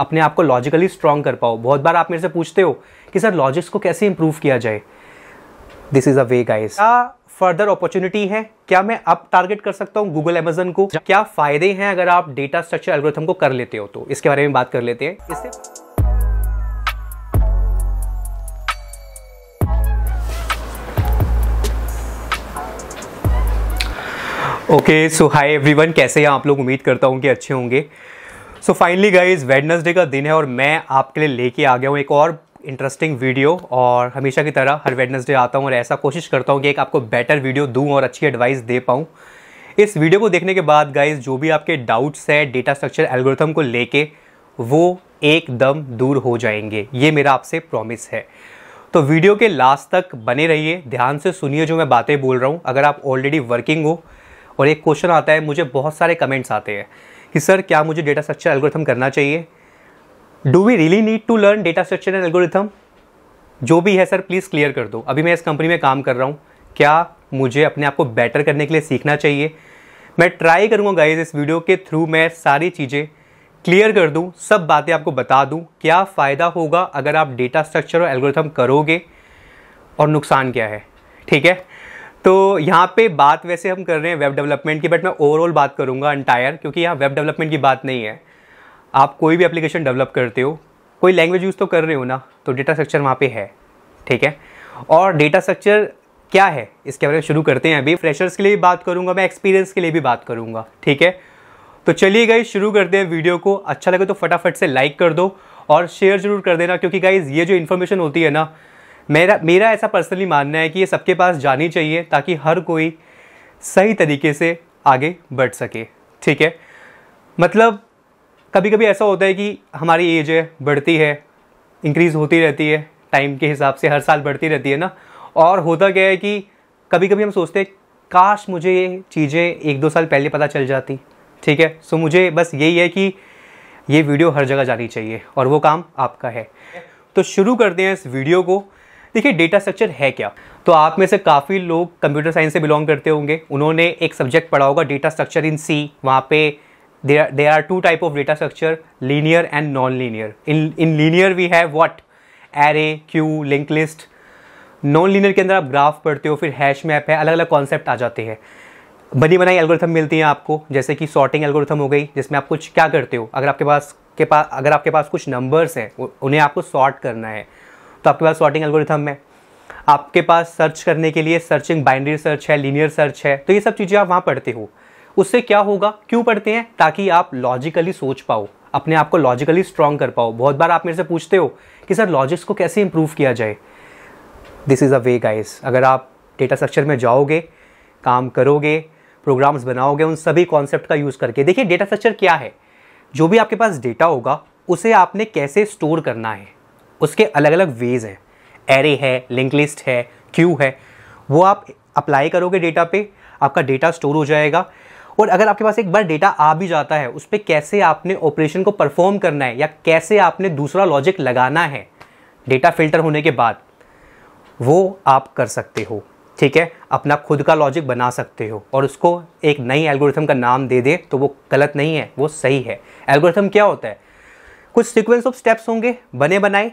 अपने आप को लॉजिकली स्ट्रांग कर पाओ बहुत बार आप मेरे से पूछते हो कि सर लॉजिक्स को कैसे इंप्रूव किया जाए this is a way guys क्या फर्दर अपॉर्चुनिटी है क्या मैं अब टारगेट कर सकता हूँ गूगल एमेजन को क्या फायदे हैं अगर आप डेटा स्ट्रक्चर एल्गोरिथम को कर लेते हो तो इसके बारे में बात कर लेते हैं इससे ओके सो हाय एवरीवन कैसे हैं आप लोग उम्मीद करता हूँ कि अच्छे होंगे सो फाइनली गाइज वेडनसडे का दिन है और मैं आपके लिए लेके आ गया हूँ एक और इंटरेस्टिंग वीडियो और हमेशा की तरह हर वेडनसडे आता हूँ और ऐसा कोशिश करता हूँ कि एक आपको बेटर वीडियो दूँ और अच्छी एडवाइस दे पाऊँ इस वीडियो को देखने के बाद गाइज जो भी आपके डाउट्स है डेटा स्ट्रक्चर एल्गोरिथम को लेके वो एकदम दूर हो जाएंगे ये मेरा आपसे प्रॉमिस है तो वीडियो के लास्ट तक बने रहिए ध्यान से सुनिए जो मैं बातें बोल रहा हूँ अगर आप ऑलरेडी वर्किंग हो और एक क्वेश्चन आता है मुझे बहुत सारे कमेंट्स आते हैं कि सर क्या मुझे डेटा स्ट्रक्चर एल्गोरिथम करना चाहिए do we really need to learn data structure and algorithm जो भी है सर प्लीज़ क्लियर कर दो अभी मैं इस कंपनी में काम कर रहा हूँ क्या मुझे अपने आप को बेटर करने के लिए सीखना चाहिए मैं ट्राई करूँगा गाइज इस वीडियो के थ्रू मैं सारी चीज़ें क्लियर कर दूँ सब बातें आपको बता दूँ क्या फ़ायदा होगा अगर आप डेटा स्ट्रक्चर और एल्गोरिथम करोगे और नुकसान क्या है ठीक है तो यहाँ पे बात वैसे हम कर रहे हैं वेब डेवलपमेंट की बट मैं ओवरऑल बात करूँगा एंटायर क्योंकि यहाँ वेब डेवलपमेंट की बात नहीं है आप कोई भी एप्लीकेशन डेवलप करते हो कोई लैंग्वेज यूज़ तो कर रहे हो ना तो डेटा स्ट्रक्चर वहाँ पे है ठीक है और डेटा स्ट्रक्चर क्या है इसके बारे में शुरू करते हैं अभी फ्रेशर्स के लिए भी बात करूँगा मैं एक्सपीरियंस के लिए भी बात करूँगा ठीक है तो चलिए गाइज शुरू करते हैं वीडियो को अच्छा लगे तो फटाफट से लाइक कर दो और शेयर जरूर कर देना क्योंकि गाइज ये जो इन्फॉर्मेशन होती है ना मेरा मेरा ऐसा पर्सनली मानना है कि ये सबके पास जानी चाहिए ताकि हर कोई सही तरीके से आगे बढ़ सके ठीक है मतलब कभी कभी ऐसा होता है कि हमारी एज है बढ़ती है इंक्रीज़ होती रहती है टाइम के हिसाब से हर साल बढ़ती रहती है ना और होता क्या है कि कभी कभी हम सोचते हैं काश मुझे ये चीज़ें एक दो साल पहले पता चल जाती ठीक है सो मुझे बस यही है कि ये वीडियो हर जगह जानी चाहिए और वो काम आपका है तो शुरू करते हैं इस वीडियो को देखिए डेटा स्ट्रक्चर है क्या तो आप में से काफ़ी लोग कंप्यूटर साइंस से बिलोंग करते होंगे उन्होंने एक सब्जेक्ट पढ़ा होगा डेटा स्ट्रक्चर इन सी वहाँ पे there are two type of data structure linear and non linear in in linear we have what array queue link list non linear के अंदर आप ग्राफ पढ़ते हो फिर हैश मैप है अलग अलग कॉन्सेप्ट आ जाते हैं बनी बनाई एल्गोरिथम मिलती हैं आपको जैसे कि सॉर्टिंग एल्गोरिथम हो गई जिसमें आप कुछ क्या करते हो अगर आपके पास के पास अगर आपके पास कुछ नंबर्स हैं उन्हें आपको सॉर्ट करना है तो आपके पास सॉर्टिंग एल्गोरिथम है आपके पास सर्च करने के लिए सर्चिंग बाइंड्री सर्च है लीनियर सर्च है तो ये सब चीज़ें आप वहाँ पढ़ते हो उससे क्या होगा क्यों पढ़ते हैं ताकि आप लॉजिकली सोच पाओ अपने आप को लॉजिकली स्ट्रांग कर पाओ बहुत बार आप मेरे से पूछते हो कि सर लॉजिक्स को कैसे इंप्रूव किया जाए this is a way guys अगर आप डेटा स्ट्रक्चर में जाओगे काम करोगे प्रोग्राम्स बनाओगे उन सभी कॉन्सेप्ट का यूज़ करके देखिए डेटा स्ट्रक्चर क्या है जो भी आपके पास डेटा होगा उसे आपने कैसे स्टोर करना है उसके अलग अलग वेज़ हैं एरे है लिंक लिस्ट है क्यू है वो आप अप्लाई करोगे डेटा पे आपका डेटा स्टोर हो जाएगा और अगर आपके पास एक बार डेटा आ भी जाता है उस पर कैसे आपने ऑपरेशन को परफॉर्म करना है या कैसे आपने दूसरा लॉजिक लगाना है डेटा फिल्टर होने के बाद वो आप कर सकते हो ठीक है अपना खुद का लॉजिक बना सकते हो और उसको एक नई एल्गोरिथम का नाम दे दे तो वो गलत नहीं है वो सही है एल्गोरिथम क्या होता है कुछ सीक्वेंस ऑफ स्टेप्स होंगे बने बनाए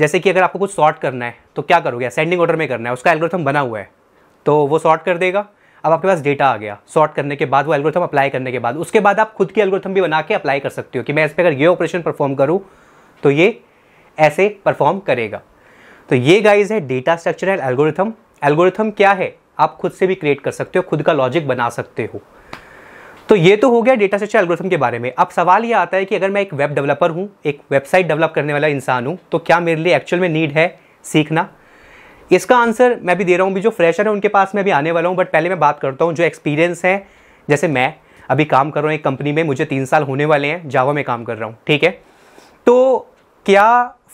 जैसे कि अगर आपको कुछ सॉर्ट करना है तो क्या करोगे असेंडिंग ऑर्डर में करना है उसका एल्गोरिथम बना हुआ है तो वो सॉर्ट कर देगा अब आपके पास डेटा आ गया सॉर्ट करने के बाद वो एल्गोरिथम अप्लाई करने के बाद उसके बाद आप खुद की एल्गोरिथम भी बना के अप्लाई कर सकते हो कि मैं इस पर अगर ये ऑपरेशन परफॉर्म करूँ तो ये ऐसे परफॉर्म करेगा तो ये गाइज है data structure and algorithm algorithm क्या है आप खुद से भी क्रिएट कर सकते हो खुद का लॉजिक बना सकते हो तो ये तो हो गया डेटा स्ट्रक्चर एल्गोरिथम के बारे में अब सवाल ये आता है कि अगर मैं एक वेब डेवलपर हूँ एक वेबसाइट डेवलप करने वाला इंसान हूँ तो क्या मेरे लिए एक्चुअल में नीड है सीखना इसका आंसर मैं भी दे रहा हूँ भी जो फ्रेशर है उनके पास मैं भी आने वाला हूँ बट पहले मैं बात करता हूँ जो एक्सपीरियंस है जैसे मैं अभी काम कर रहा हूँ एक कंपनी में मुझे तीन साल होने वाले हैं जावा में काम कर रहा हूँ ठीक है तो क्या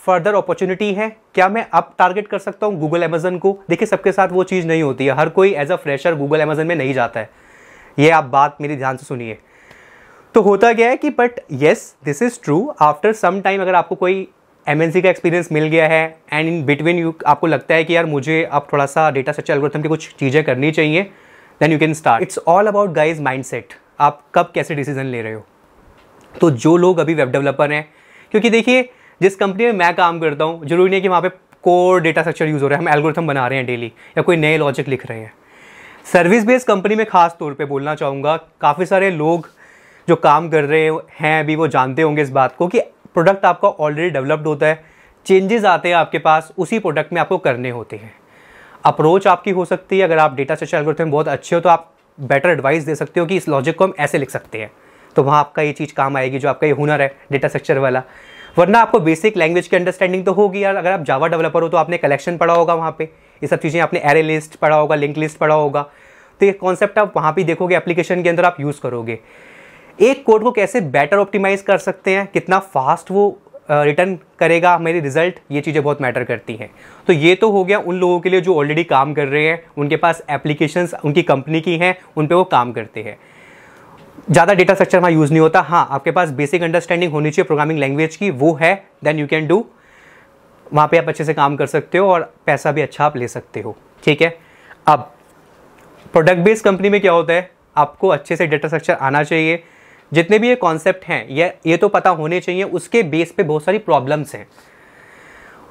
फर्दर अपॉर्चुनिटी है क्या मैं अब टारगेट कर सकता हूँ गूगल अमेजन को देखिए सबके साथ वो चीज़ नहीं होती है हर कोई as a fresher Google Amazon में नहीं जाता है ये आप बात मेरी ध्यान से सुनिए तो होता क्या है कि but yes this is true after some time अगर आपको कोई एम का एक्सपीरियंस मिल गया है एंड इन बिटवीन यू आपको लगता है कि यार मुझे अब थोड़ा सा डेटा सच्चा एल्गोरिथम की कुछ चीज़ें करनी चाहिए then you can start it's all about guys set आप कब कैसे डिसीजन ले रहे हो तो जो लोग अभी वेब डेवलपर हैं क्योंकि देखिए जिस कंपनी में मैं काम करता हूँ जरूरी नहीं है कि वहाँ पे कोर डेटा स्ट्रक्चर यूज़ हो रहा है हम एल्गोरिथम बना रहे हैं डेली या कोई नए लॉजिक लिख रहे हैं सर्विस बेस्ड कंपनी में ख़ास तौर पे बोलना चाहूँगा काफ़ी सारे लोग जो काम कर रहे हैं अभी वो जानते होंगे इस बात को कि प्रोडक्ट आपका ऑलरेडी डेवलप्ड होता है चेंजेस आते हैं आपके पास उसी प्रोडक्ट में आपको करने होते हैं अप्रोच आपकी हो सकती है अगर आप डेटा स्ट्रक्चर एल्गोरिथम बहुत अच्छे हो तो आप बेटर एडवाइस दे सकते हो कि इस लॉजिक को हम ऐसे लिख सकते हैं तो वहाँ आपका ये चीज़ काम आएगी जो आपका ये हुनर है डेटा स्ट्रक्चर वाला वरना आपको बेसिक लैंग्वेज की अंडरस्टैंडिंग तो होगी यार अगर आप जावा डेवलपर हो तो आपने कलेक्शन पढ़ा होगा वहाँ पे ये सब चीज़ें आपने एरे लिस्ट पढ़ा होगा लिंक लिस्ट पढ़ा होगा तो ये कॉन्सेप्ट आप वहाँ भी देखोगे एप्लीकेशन के अंदर आप यूज़ करोगे एक कोड को कैसे बेटर ऑप्टिमाइज़ कर सकते हैं कितना फास्ट वो रिटर्न करेगा मेरे रिजल्ट ये चीज़ें बहुत मैटर करती हैं तो ये तो हो गया उन लोगों के लिए जो ऑलरेडी काम कर रहे हैं उनके पास एप्लीकेशंस उनकी कंपनी की हैं उन पर वो काम करते हैं ज़्यादा डेटा स्ट्रक्चर वहाँ यूज़ नहीं होता हाँ आपके पास बेसिक अंडरस्टैंडिंग होनी चाहिए प्रोग्रामिंग लैंग्वेज की वो है देन यू कैन डू वहाँ पे आप अच्छे से काम कर सकते हो और पैसा भी अच्छा आप ले सकते हो ठीक है अब प्रोडक्ट बेस्ड कंपनी में क्या होता है आपको अच्छे से डेटा स्ट्रक्चर आना चाहिए जितने भी ये कॉन्सेप्ट हैं ये ये तो पता होने चाहिए उसके बेस पे बहुत सारी प्रॉब्लम्स हैं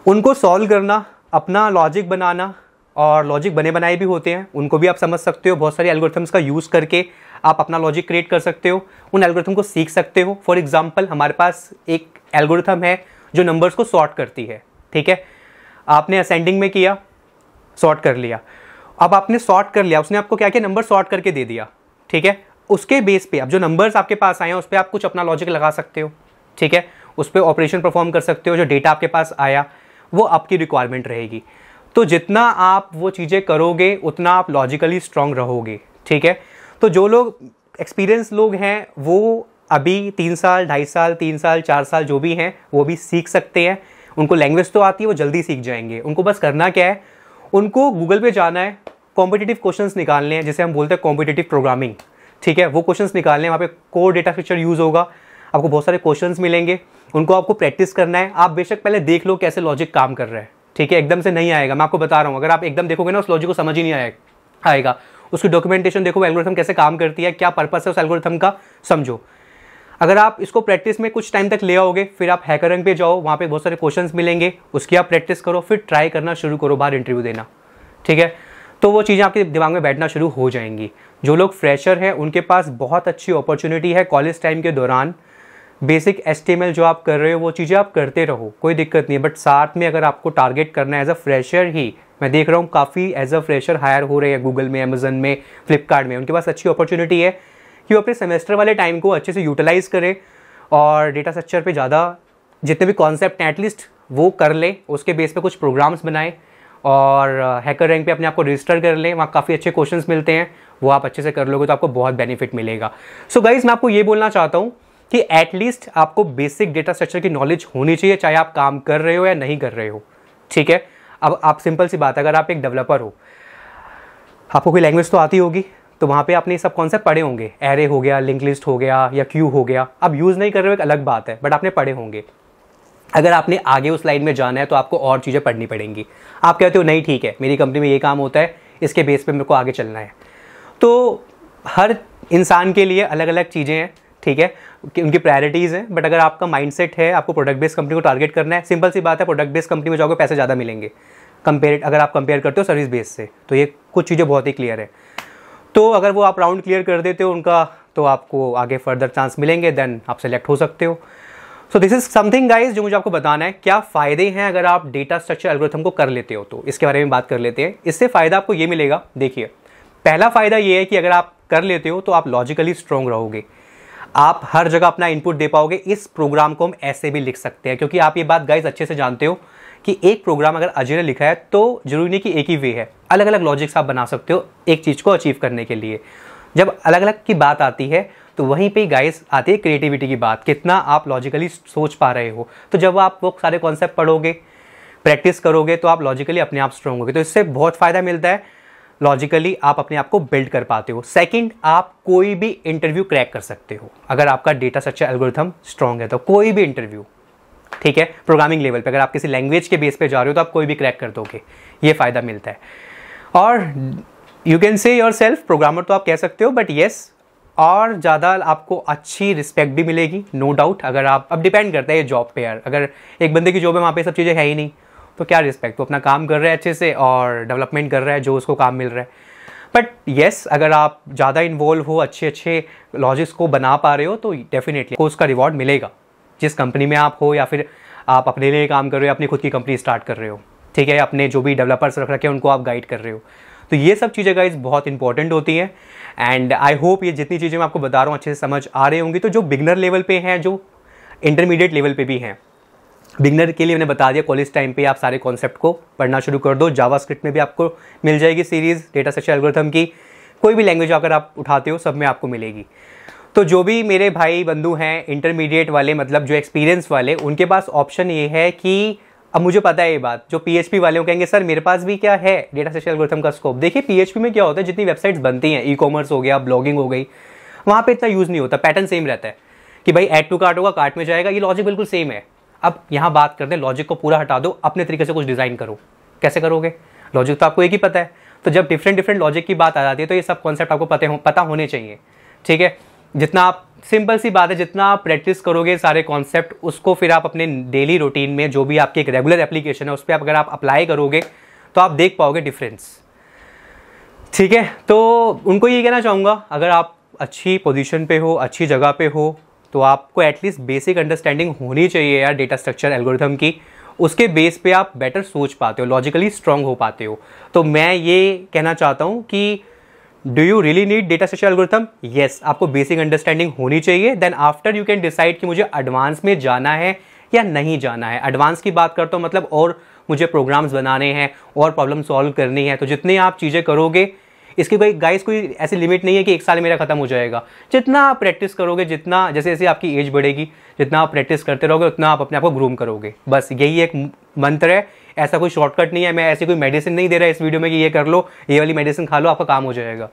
उनको सॉल्व करना अपना लॉजिक बनाना और लॉजिक बने बनाए भी होते हैं उनको भी आप समझ सकते हो बहुत सारे एल्गोरिथम्स का यूज़ करके आप अपना लॉजिक क्रिएट कर सकते हो उन एल्गोरिथम को सीख सकते हो फॉर एग्ज़ाम्पल हमारे पास एक एल्गोरिथम है जो नंबर्स को सॉर्ट करती है ठीक है आपने असेंडिंग में किया सॉर्ट कर लिया अब आपने सॉर्ट कर लिया उसने आपको क्या क्या नंबर सॉर्ट करके दे दिया ठीक है उसके बेस पे अब जो नंबर्स आपके पास आए हैं उस पर आप कुछ अपना लॉजिक लगा सकते हो ठीक है उस पर ऑपरेशन परफॉर्म कर सकते हो जो डेटा आपके पास आया वो आपकी रिक्वायरमेंट रहेगी तो जितना आप वो चीज़ें करोगे उतना आप लॉजिकली स्ट्रांग रहोगे ठीक है तो जो लोग एक्सपीरियंस लोग हैं वो अभी तीन साल ढाई साल तीन साल चार साल जो भी हैं वो भी सीख सकते हैं उनको लैंग्वेज तो आती है वो जल्दी सीख जाएंगे उनको बस करना क्या है उनको गूगल पे जाना है कॉम्पिटेटिव क्वेश्चन निकालने हैं जैसे हम बोलते हैं कॉम्पिटेटिव प्रोग्रामिंग ठीक है वो क्वेश्चन निकालने हैं वहाँ पे कोर डेटा स्ट्रक्चर यूज़ होगा आपको बहुत सारे क्वेश्चन मिलेंगे उनको आपको प्रैक्टिस करना है आप बेशक पहले देख लो कैसे लॉजिक काम कर रहा है ठीक है एकदम से नहीं आएगा मैं आपको बता रहा हूँ अगर आप एकदम देखोगे ना उस लॉजिक को समझ ही नहीं आए आएगा उसकी डॉक्यूमेंटेशन देखो एल्गोरिथम कैसे काम करती है क्या पर्पस है उस एल्गोरिथम का समझो अगर आप इसको प्रैक्टिस में कुछ टाइम तक ले आओगे फिर आप रंग पे जाओ वहाँ पे बहुत सारे क्वेश्चन मिलेंगे उसकी आप प्रैक्टिस करो फिर ट्राई करना शुरू करो बाहर इंटरव्यू देना ठीक है तो वो चीज़ें आपके दिमाग में बैठना शुरू हो जाएंगी जो लोग फ्रेशर हैं उनके पास बहुत अच्छी अपॉर्चुनिटी है कॉलेज टाइम के दौरान बेसिक एस जो आप कर रहे हो वो चीज़ें आप करते रहो कोई दिक्कत नहीं बट साथ में अगर आपको टारगेट करना है एज अ फ्रेशर ही मैं देख रहा हूँ काफ़ी एज अ फ्रेशर हायर हो रहे हैं गूगल में अमेजन में फ्लिपकार्ट में उनके पास अच्छी अपॉर्चुनिटी है कि वो अपने सेमेस्टर वाले टाइम को अच्छे से यूटिलाइज़ करें और डेटा स्ट्रक्चर पे ज़्यादा जितने भी कॉन्सेप्ट हैं एटलीस्ट वो कर लें उसके बेस पे कुछ प्रोग्राम्स बनाएं और हैकर रैंक पे अपने आप को रजिस्टर कर लें वहाँ काफ़ी अच्छे क्वेश्चंस मिलते हैं वो आप अच्छे से कर लोगे तो आपको बहुत बेनिफिट मिलेगा सो so गाइज मैं आपको ये बोलना चाहता हूँ कि एटलीस्ट आपको बेसिक डेटा स्ट्रक्चर की नॉलेज होनी चाहिए चाहे आप काम कर रहे हो या नहीं कर रहे हो ठीक है अब आप सिंपल सी बात अगर आप एक डेवलपर हो आपको कोई लैंग्वेज तो आती होगी तो वहाँ पे आपने ये सब कॉन्सेप्ट पढ़े होंगे एरे हो गया लिंक लिस्ट हो गया या क्यू हो गया अब यूज़ नहीं कर रहे हो एक अलग बात है बट आपने पढ़े होंगे अगर आपने आगे उस लाइन में जाना है तो आपको और चीज़ें पढ़नी पड़ेंगी आप कहते हो नहीं ठीक है मेरी कंपनी में ये काम होता है इसके बेस पर मेरे को आगे चलना है तो हर इंसान के लिए अलग अलग चीज़ें हैं ठीक है कि उनकी प्रायोरिटीज़ हैं बट अगर आपका माइंडसेट है आपको प्रोडक्ट बेस्ड कंपनी को टारगेट करना है सिंपल सी बात है प्रोडक्ट बेस्ड कंपनी में जाओगे पैसे ज़्यादा मिलेंगे कंपेयर अगर आप कंपेयर करते हो सर्विस बेस से तो ये कुछ चीज़ें बहुत ही क्लियर है तो अगर वो आप राउंड क्लियर कर देते हो उनका तो आपको आगे फर्दर चांस मिलेंगे देन आप सेलेक्ट हो सकते हो so this is something guys जो मुझे आपको बताना है क्या फ़ायदे हैं अगर आप डेटा स्ट्रक्चर एल्गोरिथम को कर लेते हो तो इसके बारे में बात कर लेते हैं इससे फ़ायदा आपको ये मिलेगा देखिए पहला फ़ायदा ये है कि अगर आप कर लेते हो तो आप लॉजिकली स्ट्रॉन्ग रहोगे आप हर जगह अपना इनपुट दे पाओगे इस प्रोग्राम को हम ऐसे भी लिख सकते हैं क्योंकि आप ये बात गाइज अच्छे से जानते हो कि एक प्रोग्राम अगर ने लिखा है तो जरूरी नहीं कि एक ही वे है अलग अलग लॉजिक्स आप बना सकते हो एक चीज़ को अचीव करने के लिए जब अलग अलग की बात आती है तो वहीं पे गाइस आती है क्रिएटिविटी की बात कितना आप लॉजिकली सोच पा रहे हो तो जब आप वो सारे कॉन्सेप्ट पढ़ोगे प्रैक्टिस करोगे तो आप लॉजिकली अपने आप स्ट्रॉन्ग होगे तो इससे बहुत फ़ायदा मिलता है लॉजिकली आप अपने आप को बिल्ड कर पाते हो सेकंड आप कोई भी इंटरव्यू क्रैक कर सकते हो अगर आपका डेटा सच्चा एल्गोरिथम स्ट्रांग है तो कोई भी इंटरव्यू ठीक है प्रोग्रामिंग लेवल पे अगर आप किसी लैंग्वेज के बेस पे जा रहे हो तो आप कोई भी क्रैक कर दोगे ये फ़ायदा मिलता है और you can say yourself programmer तो आप कह सकते हो बट येस और ज़्यादा आपको अच्छी रिस्पेक्ट भी मिलेगी नो no डाउट अगर आप अब डिपेंड करता है ये जॉब पे यार अगर एक बंदे की जॉब है वहाँ पे सब चीज़ें है ही नहीं तो क्या रिस्पेक्ट वो अपना काम कर रहा है अच्छे से और डेवलपमेंट कर रहा है जो उसको काम मिल रहा है बट येस yes, अगर आप ज़्यादा इन्वॉल्व हो अच्छे अच्छे लॉजिक्स को बना पा रहे हो तो डेफिनेटली उसका रिवॉर्ड मिलेगा जिस कंपनी में आप हो या फिर आप अपने लिए काम कर रहे हो अपनी खुद की कंपनी स्टार्ट कर रहे हो ठीक है अपने जो भी डेवलपर्स रख रखे हैं उनको आप गाइड कर रहे हो तो ये सब चीज़ें गाइज बहुत इंपॉर्टेंट होती हैं एंड आई होप ये जितनी चीज़ें मैं आपको बता रहा हूँ अच्छे से समझ आ रही होंगी तो जो बिगनर लेवल पे हैं जो इंटरमीडिएट लेवल पे भी हैं बिगनर के लिए मैंने बता दिया कॉलेज टाइम पे आप सारे कॉन्सेप्ट को पढ़ना शुरू कर दो जावास्क्रिप्ट में भी आपको मिल जाएगी सीरीज़ डेटा सेक्शन एल्गोरिथम की कोई भी लैंग्वेज अगर आप उठाते हो सब में आपको मिलेगी तो जो भी मेरे भाई बंधु हैं इंटरमीडिएट वाले मतलब जो एक्सपीरियंस वाले उनके पास ऑप्शन ये है कि अब मुझे पता है ये बात जो पीएचपी वाले कहेंगे सर मेरे पास भी क्या है डेटा सेशल ग्रोथम का स्कोप देखिए पीएचपी में क्या होता है जितनी वेबसाइट्स बनती हैं ई कॉमर्स हो गया ब्लॉगिंग हो गई वहाँ पे इतना यूज़ नहीं होता पैटर्न सेम रहता है कि भाई एड टू कार्ट होगा कार्ट में जाएगा ये लॉजिक बिल्कुल सेम है अब यहाँ बात करते हैं लॉजिक को पूरा हटा दो अपने तरीके से कुछ डिज़ाइन करो कैसे करोगे लॉजिक तो आपको एक ही पता है तो जब डिफरेंट डिफरेंट लॉजिक की बात आ जाती है तो ये सब कॉन्सेप्ट आपको पते हो पता होने चाहिए ठीक है जितना आप सिंपल सी बात है जितना आप प्रैक्टिस करोगे सारे कॉन्सेप्ट उसको फिर आप अपने डेली रूटीन में जो भी आपकी एक रेगुलर एप्लीकेशन है उस पर अगर आप अप्लाई करोगे तो आप देख पाओगे डिफरेंस ठीक है तो उनको ये कहना चाहूँगा अगर आप अच्छी पोजीशन पे हो अच्छी जगह पे हो तो आपको एटलीस्ट बेसिक अंडरस्टैंडिंग होनी चाहिए यार डेटा स्ट्रक्चर एल्गोरिथम की उसके बेस पे आप बेटर सोच पाते हो लॉजिकली स्ट्रांग हो पाते हो तो मैं ये कहना चाहता हूँ कि do you really need data structure algorithm yes आपको बेसिक अंडरस्टैंडिंग होनी चाहिए then after you can decide कि मुझे एडवांस में जाना है या नहीं जाना है एडवांस की बात करता हूँ मतलब और मुझे प्रोग्राम्स बनाने हैं और प्रॉब्लम सॉल्व करनी है तो जितने आप चीज़ें करोगे इसकी कोई गाइस कोई ऐसी लिमिट नहीं है कि एक साल मेरा खत्म हो जाएगा जितना आप प्रैक्टिस करोगे जितना जैसे जैसे आपकी एज बढ़ेगी जितना आप प्रैक्टिस करते रहोगे उतना आप अपने आप को ग्रूम करोगे बस यही एक मंत्र है ऐसा कोई शॉर्टकट नहीं है मैं ऐसी कोई मेडिसिन नहीं दे रहा इस वीडियो में कि ये कर लो ये वाली मेडिसिन खा लो आपका काम हो जाएगा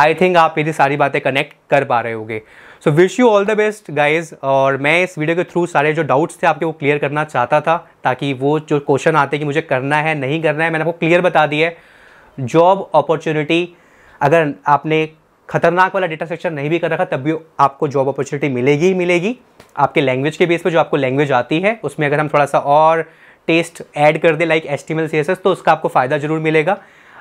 आई थिंक आप मेरी सारी बातें कनेक्ट कर पा रहे होगे so wish you all the best guys और मैं इस वीडियो के थ्रू सारे जो डाउट्स थे आपके वो क्लियर करना चाहता था ताकि वो जो क्वेश्चन आते कि मुझे करना है नहीं करना है मैंने आपको क्लियर बता दिया है जॉब अपॉर्चुनिटी अगर आपने खतरनाक वाला डेटा सेक्शन नहीं भी कर रखा तब भी आपको जॉब अपॉर्चुनिटी मिलेगी ही मिलेगी आपके लैंग्वेज के बेस पर जो आपको लैंग्वेज आती है उसमें अगर हम थोड़ा सा और टेस्ट ऐड कर दे लाइक एस टी तो उसका आपको फ़ायदा ज़रूर मिलेगा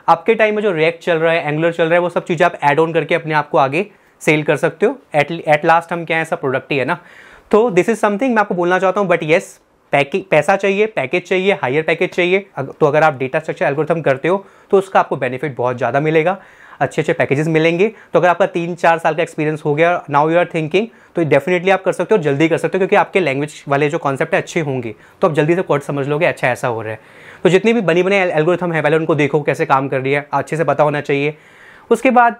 आपके टाइम में जो रिएक्ट चल रहा है एंगुलर चल रहा है वो सब चीज़ें आप ऐड ऑन करके अपने आप को आगे सेल कर सकते हो एट एट लास्ट हम क्या है सब प्रोडक्ट ही है ना तो दिस इज़ समथिंग मैं आपको बोलना चाहता हूँ बट येस पैकेज पैसा चाहिए पैकेज चाहिए हायर पैकेज चाहिए तो अगर आप डेटा स्ट्रक्चर एल्गोरिथम करते हो तो उसका आपको बेनिफिट बहुत ज़्यादा मिलेगा अच्छे अच्छे पैकेजेस मिलेंगे तो अगर आपका तीन चार साल का एक्सपीरियंस हो गया नाउ यू आर थिंकिंग तो डेफिनेटली आप कर सकते हो जल्दी कर सकते हो क्योंकि आपके लैंग्वेज वाले जो कॉन्सेप्ट है अच्छे होंगे तो आप जल्दी से कोर्ट समझ लोगे अच्छा ऐसा हो रहा है तो जितनी भी बनी बने एल्गोरिथम है पहले उनको देखो कैसे काम कर रही है अच्छे से पता होना चाहिए उसके बाद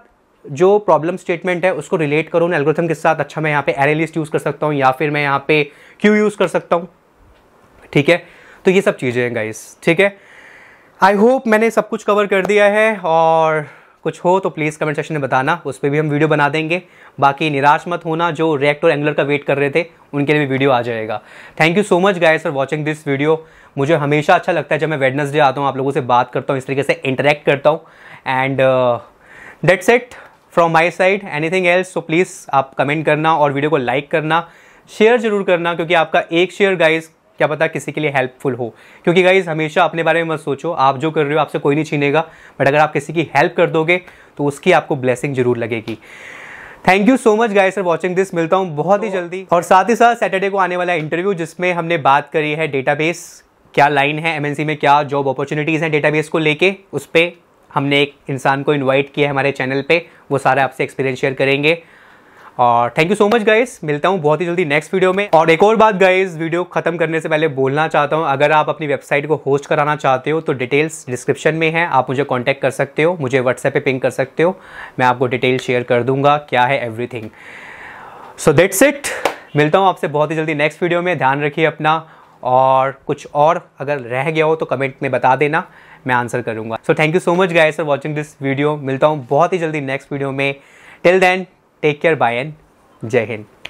जो प्रॉब्लम स्टेटमेंट है उसको रिलेट करो उन एल्गोरिथम के साथ अच्छा मैं यहाँ पे एरे लिस्ट यूज़ कर सकता हूँ या फिर मैं यहाँ पे क्यू यूज़ कर सकता हूँ ठीक है तो ये सब चीज़ें हैं गाइस ठीक है आई होप मैंने सब कुछ कवर कर दिया है और कुछ हो तो प्लीज़ कमेंट सेक्शन में बताना उस पर भी हम वीडियो बना देंगे बाकी निराश मत होना जो रिएक्ट और एंगुलर का वेट कर रहे थे उनके लिए भी वीडियो आ जाएगा thank you so much guys for watching this video मुझे हमेशा अच्छा लगता है जब मैं वेडनेसडे आता हूँ आप लोगों से बात करता हूँ इस तरीके से इंटरेक्ट करता हूँ and that's it from my side anything else so please आप कमेंट करना और वीडियो को लाइक करना शेयर जरूर करना क्योंकि आपका एक शेयर गाइज क्या पता किसी के लिए हेल्पफुल हो क्योंकि गाइज हमेशा अपने बारे में मत सोचो आप जो कर रहे हो आपसे कोई नहीं छीनेगा बट अगर आप किसी की हेल्प कर दोगे तो उसकी आपको ब्लेसिंग जरूर लगेगी thank you so much guys for watching this मिलता हूँ बहुत तो, ही जल्दी और साथ ही साथ सैटरडे को आने वाला इंटरव्यू जिसमें हमने बात करी है डेटाबेस क्या लाइन है एमएनसी में क्या जॉब अपॉर्चुनिटीज़ हैं डेटाबेस को लेके उस पर हमने एक इंसान को इन्वाइट किया है हमारे चैनल पे वो सारा आपसे एक्सपीरियंस शेयर करेंगे और thank you so much guys मिलता हूँ बहुत ही जल्दी नेक्स्ट वीडियो में और एक और बात गाइस वीडियो खत्म करने से पहले बोलना चाहता हूँ अगर आप अपनी वेबसाइट को होस्ट कराना चाहते हो तो डिटेल्स डिस्क्रिप्शन में है आप मुझे कॉन्टैक्ट कर सकते हो मुझे व्हाट्सएप पे पिंग कर सकते हो मैं आपको डिटेल शेयर कर दूंगा क्या है एवरी सो दैट्स इट मिलता हूँ आपसे बहुत ही जल्दी नेक्स्ट वीडियो में ध्यान रखिए अपना और कुछ और अगर रह गया हो तो कमेंट में बता देना मैं आंसर करूँगा so thank you so much guys for watching this video मिलता हूँ बहुत ही जल्दी नेक्स्ट वीडियो में till then take care bye and Jai Hind